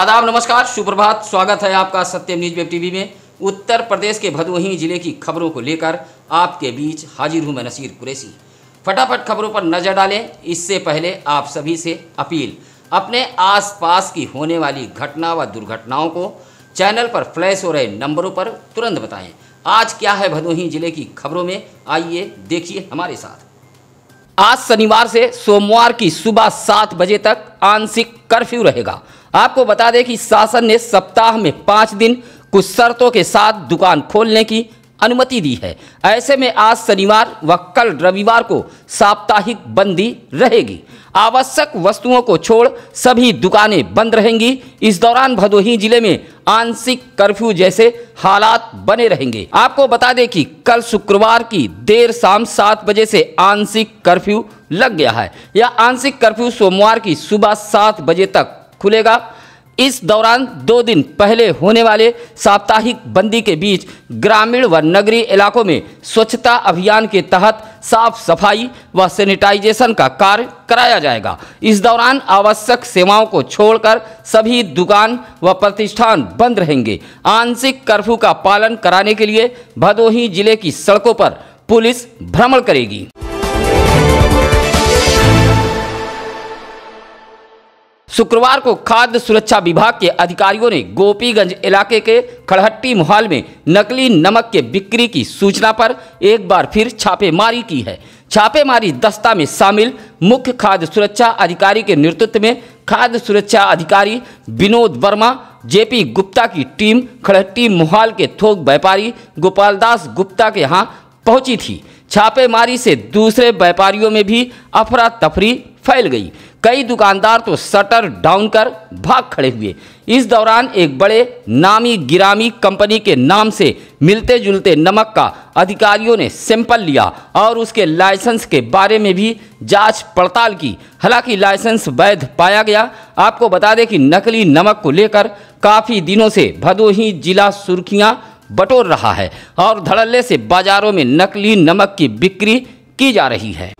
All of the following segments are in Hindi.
आदाब नमस्कार सुप्रभात स्वागत है आपका सत्यम न्यूज वेब टीवी में उत्तर प्रदेश के भदोही जिले की खबरों को लेकर आपके बीच हाजिर हूं मैं नसीर कुरैसी फटाफट खबरों पर नज़र डालें इससे पहले आप सभी से अपील अपने आसपास की होने वाली घटना व दुर्घटनाओं को चैनल पर फ्लैश हो रहे नंबरों पर तुरंत बताएं आज क्या है भदोही जिले की खबरों में आइए देखिए हमारे साथ आज शनिवार से सोमवार की सुबह सात बजे तक आंशिक कर्फ्यू रहेगा आपको बता दें कि शासन ने सप्ताह में पाँच दिन कुछ शर्तों के साथ दुकान खोलने की अनुमति दी है ऐसे में आज शनिवार व कल रविवार को साप्ताहिक बंदी रहेगी आवश्यक वस्तुओं को छोड़ सभी दुकानें बंद रहेंगी इस दौरान भदोही जिले में आंशिक कर्फ्यू जैसे हालात बने रहेंगे आपको बता दें कि कल शुक्रवार की देर शाम सात बजे से आंशिक कर्फ्यू लग गया है यह आंशिक कर्फ्यू सोमवार की सुबह सात बजे तक खुलेगा इस दौरान दो दिन पहले होने वाले साप्ताहिक बंदी के बीच ग्रामीण व नगरीय इलाकों में स्वच्छता अभियान के तहत साफ सफाई व सैनिटाइजेशन का कार्य कराया जाएगा इस दौरान आवश्यक सेवाओं को छोड़कर सभी दुकान व प्रतिष्ठान बंद रहेंगे आंशिक कर्फ्यू का पालन कराने के लिए भदोही जिले की सड़कों पर पुलिस भ्रमण करेगी शुक्रवार को खाद्य सुरक्षा विभाग के अधिकारियों ने गोपीगंज इलाके के खड़हट्टी मोहाल में नकली नमक के बिक्री की सूचना पर एक बार फिर छापेमारी की है छापेमारी दस्ता में शामिल मुख्य खाद्य सुरक्षा अधिकारी के नेतृत्व में खाद्य सुरक्षा अधिकारी विनोद वर्मा जेपी गुप्ता की टीम खड़हट्टी मोहाल के थोक व्यापारी गोपाल गुप्ता के यहाँ पहुंची थी छापेमारी से दूसरे व्यापारियों में भी अफरा तफरी फैल गई कई दुकानदार तो शटर डाउन कर भाग खड़े हुए इस दौरान एक बड़े नामी गिरामी कंपनी के नाम से मिलते जुलते नमक का अधिकारियों ने सैंपल लिया और उसके लाइसेंस के बारे में भी जांच पड़ताल की हालांकि लाइसेंस वैध पाया गया आपको बता दें कि नकली नमक को लेकर काफ़ी दिनों से भदोही जिला सुर्खियाँ बटोर रहा है और धड़ल्ले से बाजारों में नकली नमक की बिक्री की जा रही है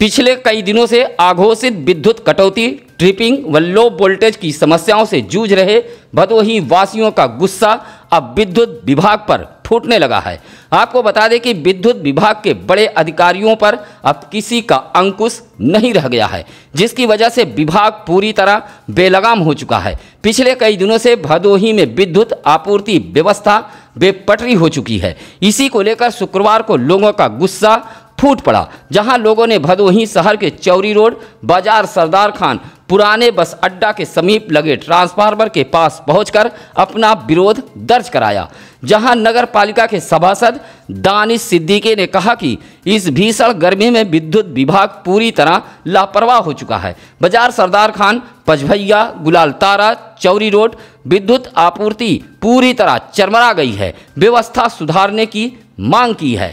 पिछले कई दिनों से आघोषित विद्युत कटौती ट्रिपिंग व लो वोल्टेज की समस्याओं से जूझ रहे भदोही वासियों का गुस्सा अब विद्युत विभाग पर फूटने लगा है आपको बता दें कि विद्युत विभाग के बड़े अधिकारियों पर अब किसी का अंकुश नहीं रह गया है जिसकी वजह से विभाग पूरी तरह बेलगाम हो चुका है पिछले कई दिनों से भदोही में विद्युत आपूर्ति व्यवस्था बेपटरी हो चुकी है इसी को लेकर शुक्रवार को लोगों का गुस्सा फूट पड़ा जहां लोगों ने भदोही शहर के चौरी रोड बाजार सरदार खान पुराने बस अड्डा के समीप लगे ट्रांसफार्मर के पास पहुंचकर अपना विरोध दर्ज कराया जहां नगर पालिका के सभासद दानिश सिद्दीकी ने कहा कि इस भीषण गर्मी में विद्युत विभाग पूरी तरह लापरवाह हो चुका है बाजार सरदार खान पचभैया गुलाल तारा चौरी रोड विद्युत आपूर्ति पूरी तरह चरमरा गई है व्यवस्था सुधारने की मांग की है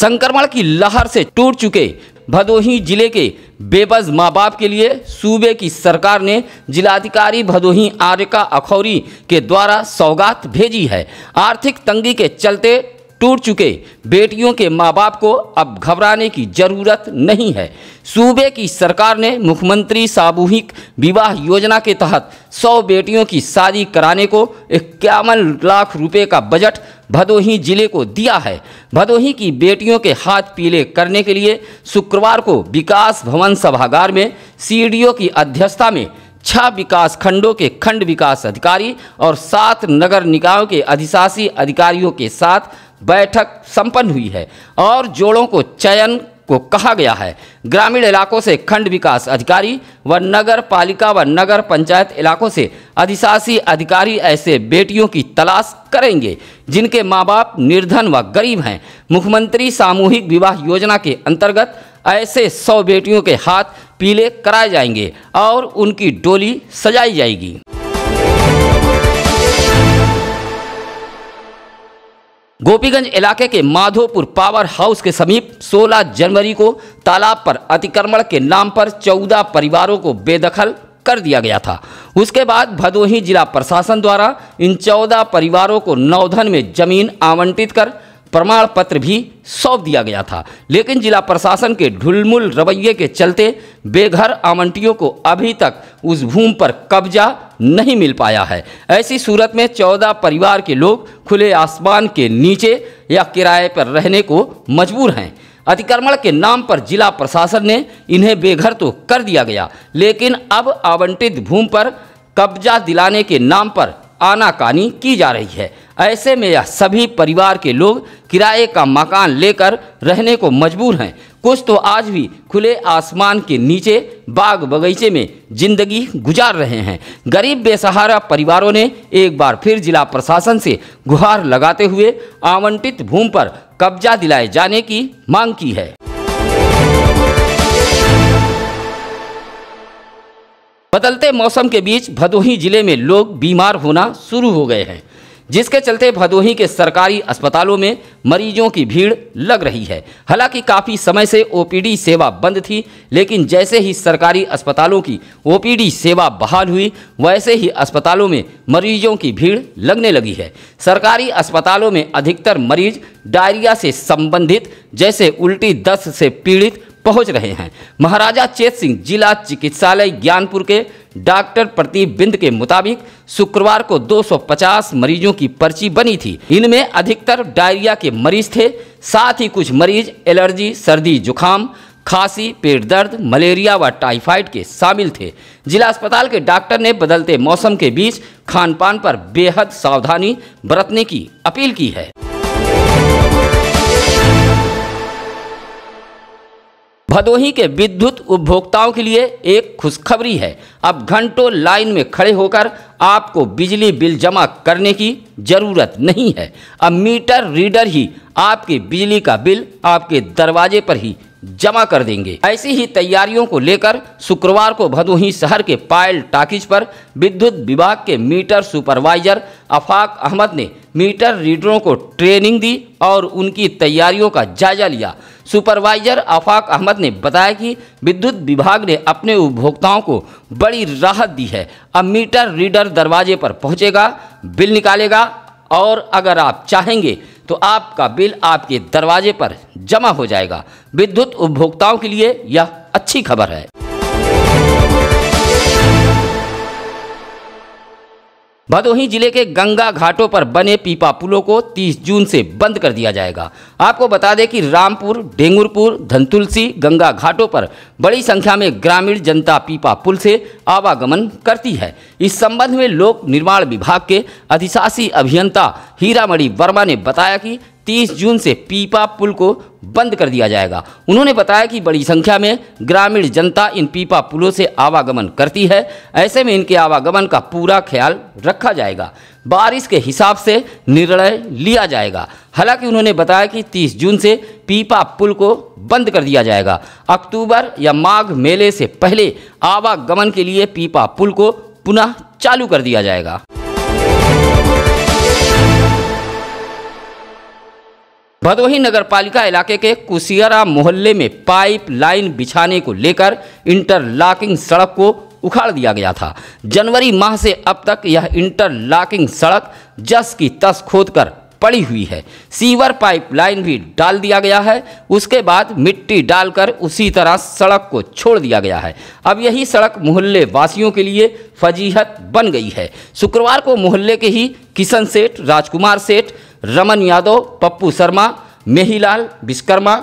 संक्रमण की लहर से टूट चुके भदोही जिले के बेबस माँ बाप के लिए सूबे की सरकार ने जिलाधिकारी भदोही आर्यका अखौरी के द्वारा सौगात भेजी है आर्थिक तंगी के चलते टूट चुके बेटियों के माँ बाप को अब घबराने की जरूरत नहीं है सूबे की सरकार ने मुख्यमंत्री सामूहिक विवाह योजना के तहत 100 बेटियों की शादी कराने को इक्यावन लाख रुपए का बजट भदोही जिले को दिया है भदोही की बेटियों के हाथ पीले करने के लिए शुक्रवार को विकास भवन सभागार में सी की अध्यक्षता में छह विकास खंडों के खंड विकास अधिकारी और सात नगर निकायों के अधिशासी अधिकारियों के साथ बैठक संपन्न हुई है और जोड़ों को चयन को कहा गया है ग्रामीण इलाकों से खंड विकास अधिकारी व नगर पालिका व नगर पंचायत इलाकों से अधिशासी अधिकारी ऐसे बेटियों की तलाश करेंगे जिनके माँ बाप निर्धन व गरीब हैं मुख्यमंत्री सामूहिक विवाह योजना के अंतर्गत ऐसे सौ बेटियों के हाथ पीले कराए जाएंगे और उनकी डोली सजाई जाएगी गोपीगंज इलाके के माधोपुर पावर हाउस के समीप 16 जनवरी को तालाब पर अतिक्रमण के नाम पर 14 परिवारों को बेदखल कर दिया गया था उसके बाद भदोही जिला प्रशासन द्वारा इन 14 परिवारों को नौधन में जमीन आवंटित कर प्रमाण पत्र भी सौंप दिया गया था लेकिन जिला प्रशासन के ढुलमुल रवैये के चलते बेघर आवंटियों को अभी तक उस भूमि पर कब्जा नहीं मिल पाया है ऐसी सूरत में चौदह परिवार के लोग खुले आसमान के नीचे या किराए पर रहने को मजबूर हैं अतिक्रमण के नाम पर जिला प्रशासन ने इन्हें बेघर तो कर दिया गया लेकिन अब आवंटित भूमि पर कब्जा दिलाने के नाम पर आनाकानी की जा रही है ऐसे में यह सभी परिवार के लोग किराए का मकान लेकर रहने को मजबूर हैं कुछ तो आज भी खुले आसमान के नीचे बाग बगीचे में जिंदगी गुजार रहे हैं गरीब बेसहारा परिवारों ने एक बार फिर जिला प्रशासन से गुहार लगाते हुए आवंटित भूमि पर कब्जा दिलाए जाने की मांग की है बदलते मौसम के बीच भदोही जिले में लोग बीमार होना शुरू हो गए हैं जिसके चलते भदोही के सरकारी अस्पतालों में मरीजों की भीड़ लग रही है हालांकि काफ़ी समय से ओपीडी सेवा बंद थी लेकिन जैसे ही सरकारी अस्पतालों की ओपीडी सेवा बहाल हुई वैसे ही अस्पतालों में मरीजों की भीड़ लगने लगी है सरकारी अस्पतालों में अधिकतर मरीज डायरिया से संबंधित जैसे उल्टी दस्त से पीड़ित पहुंच रहे हैं महाराजा चेत सिंह जिला चिकित्सालय ज्ञानपुर के डॉक्टर प्रतीप बिंद के मुताबिक शुक्रवार को 250 मरीजों की पर्ची बनी थी इनमें अधिकतर डायरिया के मरीज थे साथ ही कुछ मरीज एलर्जी सर्दी जुखाम खांसी पेट दर्द मलेरिया व टाइफाइड के शामिल थे जिला अस्पताल के डॉक्टर ने बदलते मौसम के बीच खान पान पर बेहद सावधानी बरतने की अपील की है भदोही के विद्युत उपभोक्ताओं के लिए एक खुशखबरी है अब घंटों लाइन में खड़े होकर आपको बिजली बिल जमा करने की ज़रूरत नहीं है अब मीटर रीडर ही आपके बिजली का बिल आपके दरवाजे पर ही जमा कर देंगे ऐसी ही तैयारियों को लेकर शुक्रवार को भदोही शहर के पायल टाकिज पर विद्युत विभाग के मीटर सुपरवाइजर अफाक अहमद ने मीटर रीडरों को ट्रेनिंग दी और उनकी तैयारियों का जायजा लिया सुपरवाइजर आफाक अहमद ने बताया कि विद्युत विभाग ने अपने उपभोक्ताओं को बड़ी राहत दी है अब मीटर रीडर दरवाजे पर पहुंचेगा बिल निकालेगा और अगर आप चाहेंगे तो आपका बिल आपके दरवाजे पर जमा हो जाएगा विद्युत उपभोक्ताओं के लिए यह अच्छी खबर है भदोही जिले के गंगा घाटों पर बने पीपा पुलों को 30 जून से बंद कर दिया जाएगा आपको बता दें कि रामपुर डेंगुरपुर धनतुलसी गंगा घाटों पर बड़ी संख्या में ग्रामीण जनता पीपा पुल से आवागमन करती है इस संबंध में लोक निर्माण विभाग के अधिशासी अभियंता हीरामणि वर्मा ने बताया कि 30 जून से पीपा पुल को बंद कर दिया जाएगा उन्होंने बताया कि बड़ी संख्या में ग्रामीण जनता इन पीपा पुलों से आवागमन करती है ऐसे में इनके आवागमन का पूरा ख्याल रखा जाएगा बारिश के हिसाब से निर्णय लिया जाएगा हालांकि उन्होंने बताया कि 30 जून से पीपा पुल को बंद कर दिया जाएगा अक्टूबर या माघ मेले से पहले आवागमन के लिए पीपा पुल को पुनः चालू कर दिया जाएगा भदोही नगर पालिका इलाके के कुसियारा मोहल्ले में पाइप लाइन बिछाने को लेकर इंटरलॉकिंग सड़क को उखाड़ दिया गया था जनवरी माह से अब तक यह इंटरलॉकिंग सड़क जस की तस खोदकर पड़ी हुई है सीवर पाइपलाइन भी डाल दिया गया है उसके बाद मिट्टी डालकर उसी तरह सड़क को छोड़ दिया गया है अब यही सड़क मोहल्ले वासियों के लिए फजीहत बन गई है शुक्रवार को मोहल्ले के ही किशन सेठ राजकुमार सेठ रमन यादव पप्पू शर्मा मेहीलाल विश्वकर्मा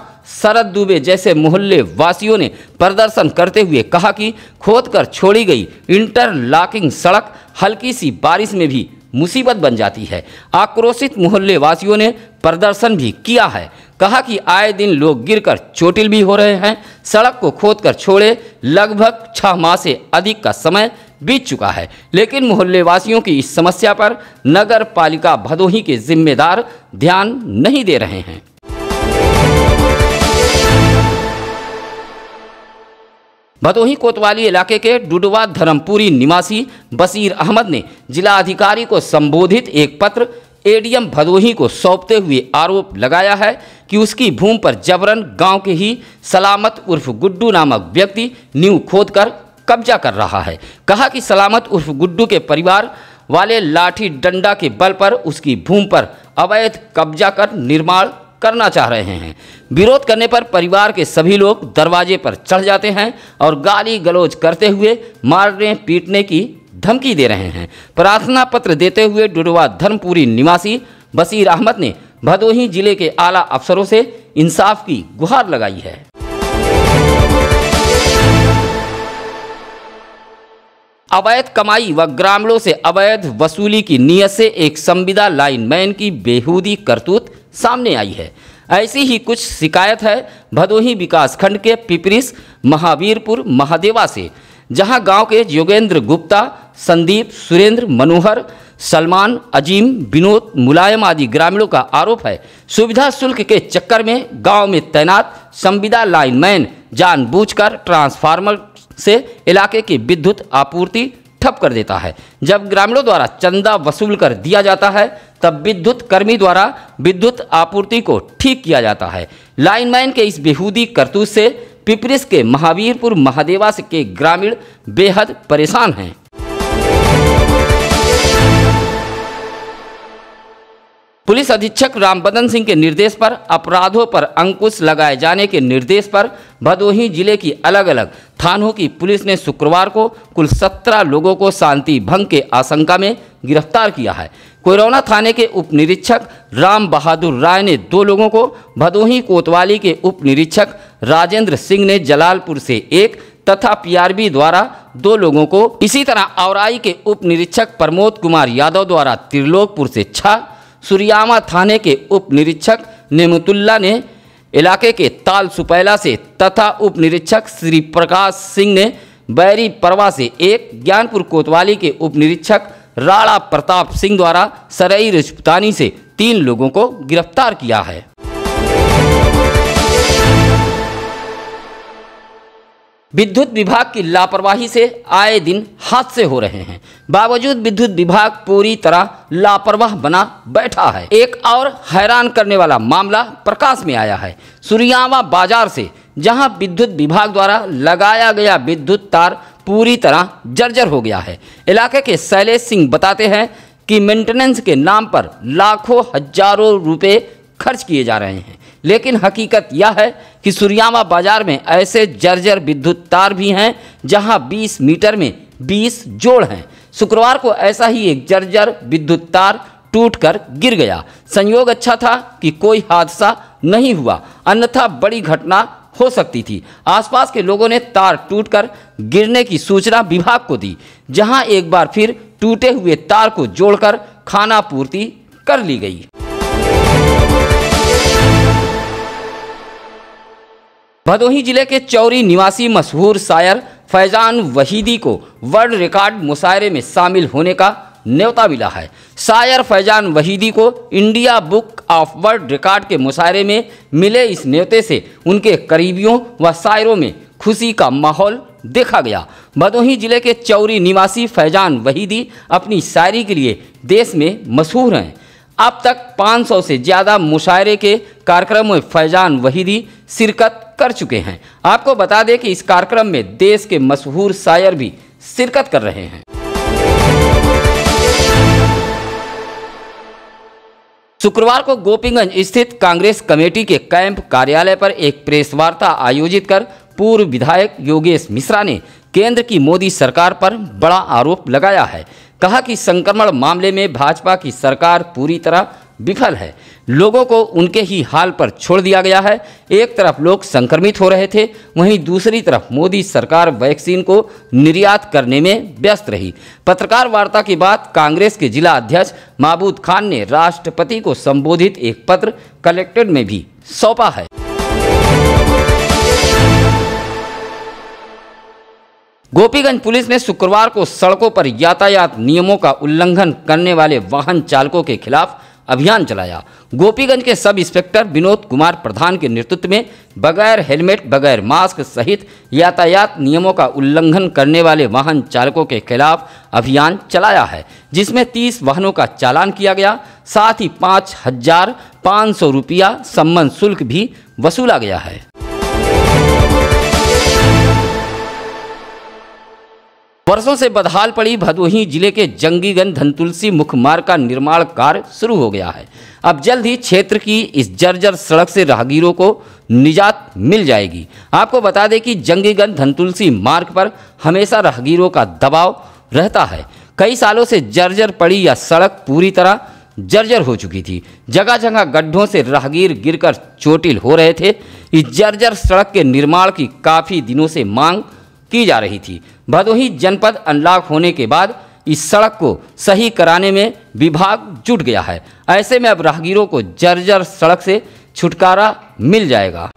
शरद दुबे जैसे मोहल्ले वासियों ने प्रदर्शन करते हुए कहा कि खोदकर छोड़ी गई इंटरलॉकिंग सड़क हल्की सी बारिश में भी मुसीबत बन जाती है आक्रोशित मोहल्ले वासियों ने प्रदर्शन भी किया है कहा कि आए दिन लोग गिरकर चोटिल भी हो रहे हैं सड़क को खोदकर छोड़े लगभग छह माह से अधिक का समय बीत चुका है लेकिन मोहल्ले वासियों की इस समस्या पर नगर पालिका भदोही के जिम्मेदार ध्यान नहीं दे रहे हैं भदोही कोतवाली इलाके के डुडवा धर्मपुरी निवासी बसीर अहमद ने जिला अधिकारी को संबोधित एक पत्र एडीएम भदोही को सौंपते हुए आरोप लगाया है कि उसकी भूमि पर जबरन गांव के ही सलामत उर्फ गुड्डू नामक व्यक्ति न्यू खोदकर कब्जा कर रहा है कहा कि सलामत उर्फ गुड्डू के परिवार वाले लाठी डंडा के बल पर उसकी भूमि पर अवैध कब्जा कर निर्माण करना चाह रहे हैं विरोध करने पर परिवार के सभी लोग दरवाजे पर चढ़ जाते हैं और गाली गलौज करते हुए मारने पीटने की धमकी दे रहे हैं प्रार्थना पत्र देते हुए डुडवा धर्मपुरी निवासी बसीर अहमद ने भदोही जिले के आला अफसरों से इंसाफ की गुहार लगाई है अवैध कमाई व ग्रामीणों से अवैध वसूली की नीयत से एक संविदा लाइनमैन की बेहूदी करतूत सामने आई है ऐसी ही कुछ शिकायत है भदोही विकासखंड के पिपरिस महावीरपुर महादेवा से जहां गांव के योगेंद्र गुप्ता संदीप सुरेंद्र मनोहर सलमान अजीम विनोद मुलायम आदि ग्रामीणों का आरोप है सुविधा शुल्क के चक्कर में गांव में तैनात संविदा लाइनमैन जानबूझकर ट्रांसफार्मर से इलाके की विद्युत आपूर्ति ठप कर देता है जब ग्रामीणों द्वारा चंदा वसूल कर दिया जाता है तब विद्युत कर्मी द्वारा विद्युत आपूर्ति को ठीक किया जाता है लाइनमैन के इस बेहूदी करतूत से पिपरिस के महावीरपुर महादेवा के ग्रामीण बेहद परेशान हैं पुलिस अधीक्षक रामबदन सिंह के निर्देश पर अपराधों पर अंकुश लगाए जाने के निर्देश पर भदोही जिले की अलग अलग थानों की पुलिस ने शुक्रवार को कुल सत्रह लोगों को शांति भंग के आशंका में गिरफ्तार किया है कोरोना थाने के उप निरीक्षक राम बहादुर राय ने दो लोगों को भदोही कोतवाली के उप निरीक्षक राजेंद्र सिंह ने जलालपुर से एक तथा पीआरबी द्वारा दो लोगों को इसी तरह औराई के उप निरीक्षक प्रमोद कुमार यादव द्वारा त्रिलोकपुर से छह सुरियामा थाने के उप निरीक्षक नेमतुल्ला ने इलाके के ताल सुपैला से तथा उप निरीक्षक श्री प्रकाश सिंह ने बैरी परवा से एक ज्ञानपुर कोतवाली के उप निरीक्षक राणा प्रताप सिंह द्वारा सरई रिश्तानी से तीन लोगों को गिरफ्तार किया है विद्युत विभाग की लापरवाही से आए दिन हादसे हो रहे हैं बावजूद विद्युत विभाग पूरी तरह लापरवाह बना बैठा है एक और हैरान करने वाला मामला प्रकाश में आया है सूर्यावा बाजार से जहां विद्युत विभाग द्वारा लगाया गया विद्युत तार पूरी तरह जर्जर हो गया है इलाके के शैलेश सिंह बताते हैं कि मेंटेनेंस के नाम पर लाखों हजारों रुपये खर्च किए जा रहे हैं लेकिन हकीकत यह है कि सूर्यामा बाजार में ऐसे जर्जर विद्युत तार भी हैं जहां 20 मीटर में 20 जोड़ हैं शुक्रवार को ऐसा ही एक जर्जर विद्युत तार टूटकर गिर गया संयोग अच्छा था कि कोई हादसा नहीं हुआ अन्यथा बड़ी घटना हो सकती थी आसपास के लोगों ने तार टूटकर गिरने की सूचना विभाग को दी जहां एक बार फिर टूटे हुए तार को जोड़कर खाना पूर्ति कर ली गई भदोही जिले के चौरी निवासी मशहूर शायर फैजान वहीदी को वर्ल्ड रिकॉर्ड मुशायरे में शामिल होने का न्योता मिला है शायर फैजान वहीदी को India book of world record के मुशायरे में मिले इस न्योते से उनके करीबियों व शायरों में खुशी का माहौल देखा गया भदोही जिले के चौरी निवासी फैजान वहीदी अपनी शायरी के लिए देश में मशहूर हैं अब तक 500 से ज़्यादा मुशायरे के कार्यक्रम में फैजान वहीदी शिरकत कर चुके हैं आपको बता दें कि इस कार्यक्रम में देश के मशहूर शायर भी शिरकत कर रहे हैं शुक्रवार को गोपीगंज स्थित कांग्रेस कमेटी के कैंप कार्यालय पर एक प्रेस वार्ता आयोजित कर पूर्व विधायक योगेश मिश्रा ने केंद्र की मोदी सरकार पर बड़ा आरोप लगाया है कहा कि संक्रमण मामले में भाजपा की सरकार पूरी तरह विफल है लोगों को उनके ही हाल पर छोड़ दिया गया है एक तरफ लोग संक्रमित हो रहे थे वहीं दूसरी तरफ मोदी सरकार वैक्सीन को निर्यात करने में व्यस्त रही पत्रकार वार्ता के बाद कांग्रेस के जिला अध्यक्ष महबूद खान ने राष्ट्रपति को संबोधित एक पत्र कलेक्टर में भी सौंपा है गोपीगंज पुलिस ने शुक्रवार को सड़कों पर यातायात नियमों का उल्लंघन करने वाले वाहन चालकों के खिलाफ अभियान चलाया गोपीगंज के सब इंस्पेक्टर विनोद कुमार प्रधान के नेतृत्व में बगैर हेलमेट बगैर मास्क सहित यातायात नियमों का उल्लंघन करने वाले वाहन चालकों के खिलाफ अभियान चलाया है जिसमें तीस वाहनों का चालान किया गया साथ ही पाँच हजार पाँच सौ रुपया संबंध शुल्क भी वसूला गया है वर्षों से बदहाल पड़ी भदोही जिले के जंगीगंज धनतुलसी मुख्य मार्ग का निर्माण कार्य शुरू हो गया है अब जल्द ही क्षेत्र की इस जर्जर सड़क से राहगीरों को निजात मिल जाएगी आपको बता दें कि जंगीगंज धनतुलसी मार्ग पर हमेशा राहगीरों का दबाव रहता है कई सालों से जर्जर पड़ी यह सड़क पूरी तरह जर्जर हो चुकी थी जगह जगह गड्ढों से राहगीर गिरकर चोटिल हो रहे थे इस जर्जर सड़क के निर्माण की काफ़ी दिनों से मांग की जा रही थी भदोही जनपद अनलॉक होने के बाद इस सड़क को सही कराने में विभाग जुट गया है ऐसे में अब राहगीरों को जर्जर सड़क से छुटकारा मिल जाएगा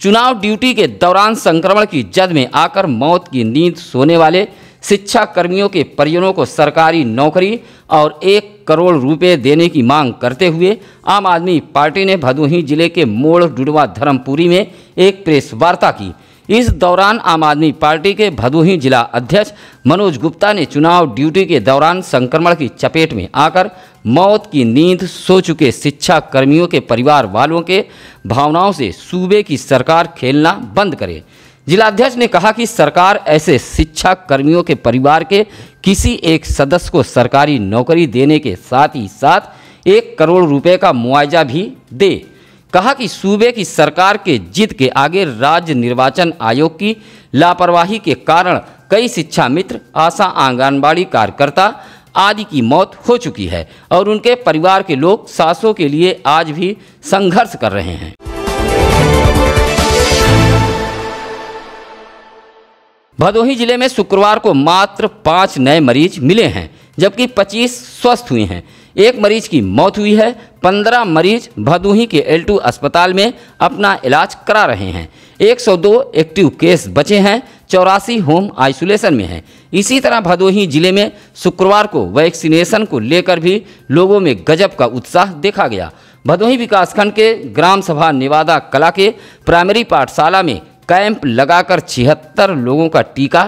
चुनाव ड्यूटी के दौरान संक्रमण की जद में आकर मौत की नींद सोने वाले शिक्षा कर्मियों के परिजनों को सरकारी नौकरी और एक करोड़ रुपए देने की मांग करते हुए आम आदमी पार्टी ने भदोही जिले के मोड़ डुडवा धर्मपुरी में एक प्रेस वार्ता की इस दौरान आम आदमी पार्टी के भदोही जिला अध्यक्ष मनोज गुप्ता ने चुनाव ड्यूटी के दौरान संक्रमण की चपेट में आकर मौत की नींद सो चुके शिक्षा कर्मियों के परिवार वालों के भावनाओं से सूबे की सरकार खेलना बंद करे जिलाध्यक्ष ने कहा कि सरकार ऐसे शिक्षा कर्मियों के परिवार के किसी एक सदस्य को सरकारी नौकरी देने के साथ ही साथ एक करोड़ रुपए का मुआवजा भी दे कहा कि सूबे की सरकार के जिद के आगे राज्य निर्वाचन आयोग की लापरवाही के कारण कई शिक्षा मित्र आशा आंगनबाड़ी कार्यकर्ता आदि की मौत हो चुकी है और उनके परिवार के लोग सासों के लिए आज भी संघर्ष कर रहे हैं भदोही जिले में शुक्रवार को मात्र पाँच नए मरीज मिले हैं जबकि 25 स्वस्थ हुए हैं एक मरीज की मौत हुई है 15 मरीज भदोही के एल अस्पताल में अपना इलाज करा रहे हैं 102 एक्टिव केस बचे हैं चौरासी होम आइसोलेशन में हैं इसी तरह भदोही जिले में शुक्रवार को वैक्सीनेशन को लेकर भी लोगों में गजब का उत्साह देखा गया भदोही विकासखंड के ग्राम सभा निवादा कला के प्राइमरी पाठशाला में कैंप लगाकर छिहत्तर लोगों का टीका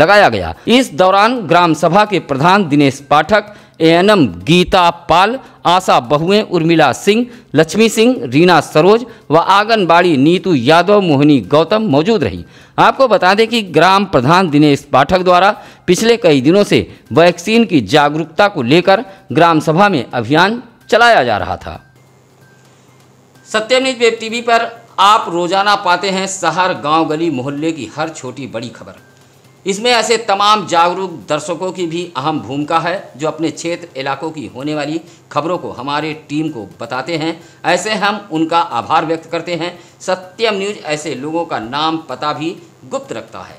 लगाया गया इस दौरान ग्राम सभा के प्रधान दिनेश पाठक एएनएम गीता पाल आशा बहुएं उर्मिला सिंह लक्ष्मी सिंह रीना सरोज व आंगनबाड़ी नीतू यादव मोहिनी गौतम मौजूद रही आपको बता दें कि ग्राम प्रधान दिनेश पाठक द्वारा पिछले कई दिनों से वैक्सीन की जागरूकता को लेकर ग्राम सभा में अभियान चलाया जा रहा था सत्यमनीत वेब टीवी पर आप रोज़ाना पाते हैं शहर गांव गली मोहल्ले की हर छोटी बड़ी खबर इसमें ऐसे तमाम जागरूक दर्शकों की भी अहम भूमिका है जो अपने क्षेत्र इलाकों की होने वाली खबरों को हमारे टीम को बताते हैं ऐसे हम उनका आभार व्यक्त करते हैं सत्यम न्यूज ऐसे लोगों का नाम पता भी गुप्त रखता है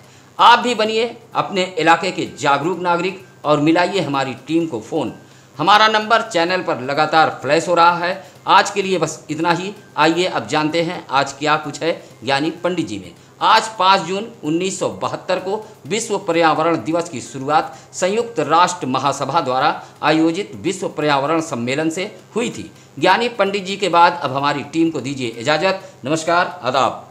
आप भी बनिए अपने इलाके के जागरूक नागरिक और मिलाइए हमारी टीम को फ़ोन हमारा नंबर चैनल पर लगातार फ्लैश हो रहा है आज के लिए बस इतना ही आइए अब जानते हैं आज क्या कुछ है ज्ञानी पंडित जी में आज 5 जून 1972 को विश्व पर्यावरण दिवस की शुरुआत संयुक्त राष्ट्र महासभा द्वारा आयोजित विश्व पर्यावरण सम्मेलन से हुई थी ज्ञानी पंडित जी के बाद अब हमारी टीम को दीजिए इजाज़त नमस्कार आदाब